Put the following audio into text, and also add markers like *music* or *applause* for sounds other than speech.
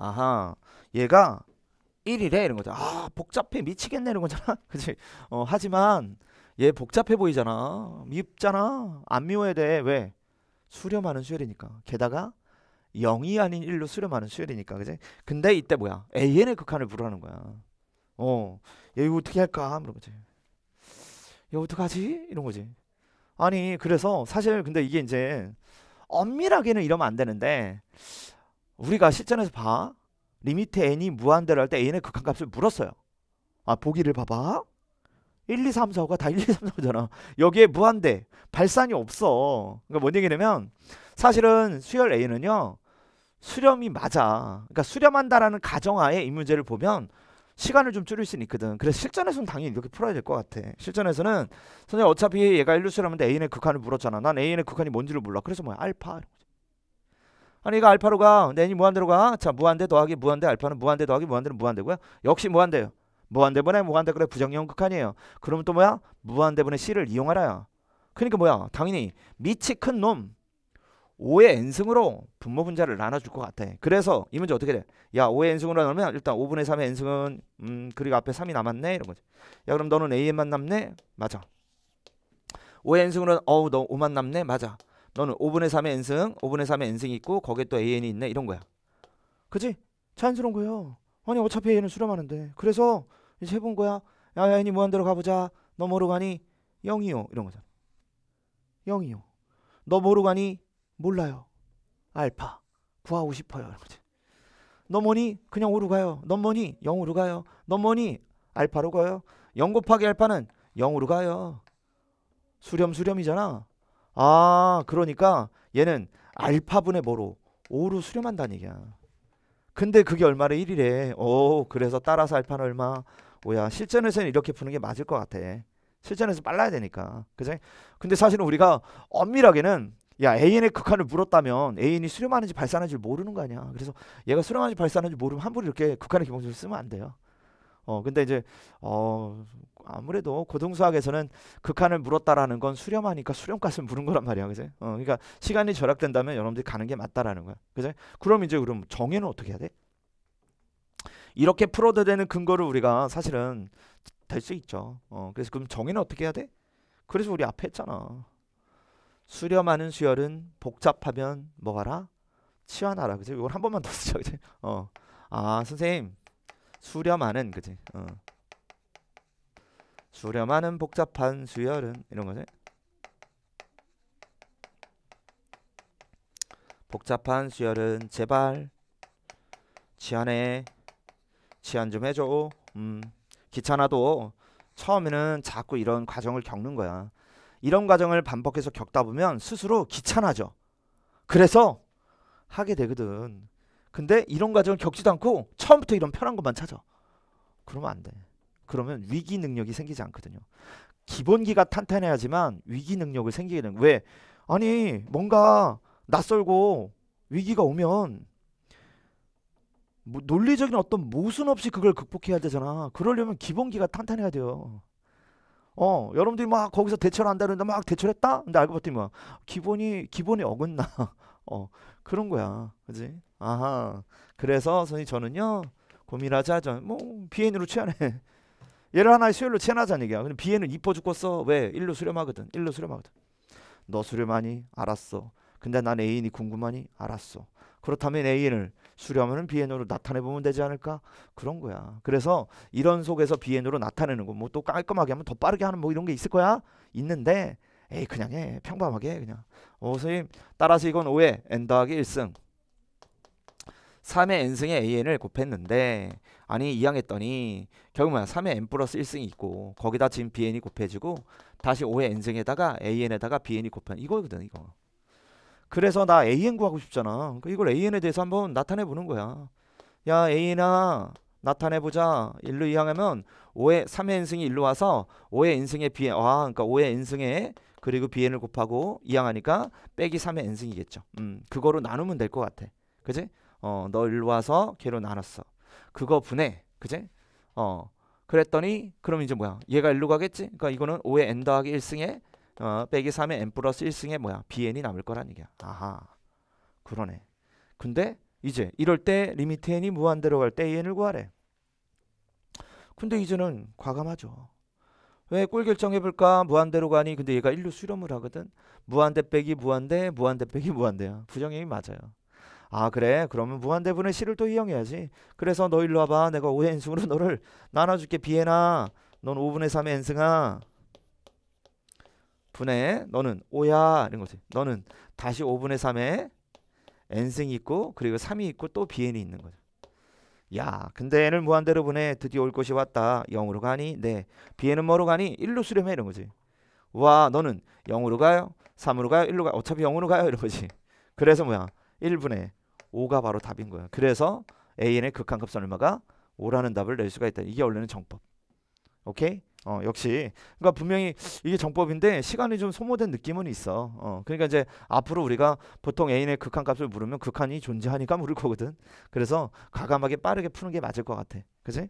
아하 얘가 1이래 이런 거죠아 복잡해 미치겠네 이런 거잖아 *laughs* 그치 어 하지만 얘 복잡해 보이잖아 밉잖아 안 미워야 돼왜 수렴하는 수열이니까 게다가 0이 아닌 1로 수렴하는 수열이니까 그지 근데 이때 뭐야 an의 극한을 부르는 라 거야 어 얘 이거 어떻게 할까 이런 거지 얘 어떡하지 이런 거지 아니 그래서 사실 근데 이게 이제 엄밀하게는 이러면 안 되는데 우리가 실전에서 봐. 리미트 n이 무한대로 할때 n의 극한값을 물었어요. 아 보기를 봐봐. 1, 2, 3, 4호가 다 1, 2, 3, 4호잖아. 여기에 무한대 발산이 없어. 그러니까 뭔 얘기냐면 사실은 수열 A는요. 수렴이 맞아. 그러니까 수렴한다라는 가정하에 이 문제를 보면 시간을 좀 줄일 수는 있거든. 그래서 실전에서는 당연히 이렇게 풀어야 될 것 같아. 실전에서는 선생님 어차피 얘가 일루수라면 A의 극한을 물었잖아. 난 A의 극한이 뭔지를 몰라. 그래서 뭐야 알파. 이런 거지. 아니 이거 알파로가 n이 무한대로 가. 자 무한대 더하기 무한대 알파는 무한대 더하기 무한대는 무한대고요. 역시 무한대요. 무한대분의 무한대 그래 부정형 극한이에요. 그러면 또 뭐야? 무한대분의 c를 이용하라야. 그러니까 뭐야? 당연히 미치 큰놈 5의 n승으로 분모 분자를 나눠줄 것 같아. 그래서 이 문제 어떻게 돼? 야 5의 n승으로 나누면 일단 5분의 3의 n승은 음 그리고 앞에 3이 남았네 이런 거지. 야 그럼 너는 a만 남네? 맞아. 5의 n승으로는 어우 너 5만 남네? 맞아. 너는 5분의 3의 n승, 5분의 3의 n승이 있고 거기에 또 an이 있네 이런 거야. 그지? 자연스러운 거예요. 아니 어차피 얘는 수렴하는데 그래서 이제 해본 거야. 야 얘니 무한대로 가보자. 너 뭐로 가니? 0이요 이런 거잖아. 0이요. 너 뭐로 가니? 몰라요. 알파 구하고 싶어요 이런 거지. 너 뭐니? 그냥 오로 가요. 너 뭐니? 0으로 가요. 너 뭐니? 알파로 가요. 0 곱하기 알파는 0으로 가요. 수렴 수렴이잖아. 아 그러니까 얘는 알파분의 뭐로 5로 수렴한다는 얘기야 근데 그게 얼마래 1이래 오 그래서 따라서 알파는 얼마 오야 실전에서는 이렇게 푸는 게 맞을 것 같아 실전에서 빨라야 되니까 그지 근데 사실은 우리가 엄밀하게는 야 AN의 극한을 물었다면 AN이 수렴하는지 발산하는지 모르는 거 아니야 그래서 얘가 수렴하는지 발산하는지 모르면 함부로 이렇게 극한의 기본적으로 쓰면 안 돼요 어 근데 이제 어 아무래도 고등수학에서는 극한을 물었다라는 건 수렴하니까 수렴값을 물은 거란 말이야, 그제? 어 그러니까 시간이 절약된다면 여러분들이 가는 게 맞다라는 거야, 그제? 그럼 이제 그럼 정해는 어떻게 해야 돼? 이렇게 풀어도 되는 근거를 우리가 사실은 될 수 있죠. 어 그래서 그럼 정의는 어떻게 해야 돼? 그래서 우리 앞에 했잖아. 수렴하는 수열은 복잡하면 뭐가라? 치환하라. 그죠? 이걸 한 번만 더 쓰자. 그죠? 어. 아, 선생님. 수렴하는 그지 어. 수렴하는 복잡한 수열은 이런 거지 복잡한 수열은 제발 치안해 치안 좀 해줘 음 귀찮아도 처음에는 자꾸 이런 과정을 겪는 거야 이런 과정을 반복해서 겪다 보면 스스로 귀찮아져 그래서 하게 되거든 근데 이런 과정을 겪지도 않고 처음부터 이런 편한 것만 찾아. 그러면 안 돼. 그러면 위기 능력이 생기지 않거든요. 기본기가 탄탄해야지만 위기 능력을 생기게 되는 왜? 아니 뭔가 낯설고 위기가 오면 뭐 논리적인 어떤 모순 없이 그걸 극복해야 되잖아. 그러려면 기본기가 탄탄해야 돼요. 어 여러분들이 막 거기서 대처를 한다 그러는데 막 대처를 했다? 근데 알고 봤더니 막 기본이 기본이 어긋나. 어, 그런 거야. 그지? 아하. 그래서 선생님 저는요. 고민하지 하자. 뭐 비엔으로 취하네. *laughs* 얘를 하나의 수요일로 채나자는 얘기야. 근데 비엔은 이뻐 죽겠어. 왜? 일로 수렴하거든. 일로 수렴하거든. 너 수렴하니? 알았어. 근데 난 애인이 궁금하니? 알았어. 그렇다면 애인을 수렴하는 비엔으로 나타내 보면 되지 않을까? 그런 거야. 그래서 이런 속에서 비엔으로 나타내는 거 뭐 또 깔끔하게 하면 더 빠르게 하는 뭐 이런 게 있을 거야? 있는데 에이 그냥 해 평범하게 해 그냥 어 선생님 따라서 이건 5에 n 더하기 1승 3의 n승에 an을 곱했는데 아니 이항했더니 결국 뭐야 3의 n 플러스 1승이 있고 거기다 지금 bn이 곱해지고 다시 5의 n승에다가 an에다가 bn이 곱한 이거거든 이거 그래서 나 an 구하고 싶잖아 그러니까 이걸 an에 대해서 한번 나타내 보는 거야 야 a나 나타내보자. 1로 이항하면 5의 3의 인승이 1로 와서 5의 인승에 비해 와 아, 그러니까 5의 인승에 그리고 bn을 곱하고 이항하니까 빼기 3의 n승이겠죠. 음, 그거로 나누면 될 것 같아. 그지? 어, 너 일로 와서 걔로 나눴어. 그거 분해. 그지? 어. 그랬더니 그럼 이제 뭐야? 얘가 일로 가겠지? 그러니까 이거는 5의 n 더하기 1승에 어, 빼기 3의 n 플러스 1승에 뭐야? bn이 남을 거란 얘기야. 아하. 그러네. 근데 이제 이럴 때 리미트 n이 무한대로 갈 때 n을 구하래. 근데 이제는 과감하죠. 왜꼴 결정해볼까? 무한대로 가니 근데 얘가 일류 수렴을 하거든. 무한대 빼기 무한대 무한대 빼기 무한대야. 부정형이 맞아요. 아 그래 그러면 무한대분의 실을 또 이용해야지 그래서 너 일로 와봐 내가 5의 n승으로 너를 나눠줄게 비해나 넌 5분의 3의 n승아 분의 너는 5야 이런 거지 너는 다시 5분의 3의 n승이 있고 그리고 3이 있고 또비엔이 있는 거죠 야근데애는 무한대로 보내 드디어 올 것이 왔다 0으로 가니 네비에는 뭐로 가니 1로 수렴해 이런 거지 와 너는 0으로 가요 3으로 가요 1로 가요 어차피 0으로 가요 이런 거지 그래서 뭐야 1분의 5가 바로 답인 거야 그래서 AN의 극한값 설마가 5라는 답을 낼 수가 있다 이게 원래는 정법 오케이 어, 역시 그러니까 분명히 이게 정법인데 시간이 좀 소모된 느낌은 있어. 어, 그러니까 이제 앞으로 우리가 보통 애인의 극한 값을 물으면 극한이 존재하니까 물을 거거든. 그래서 과감하게 빠르게 푸는 게 맞을 것 같아. 그지?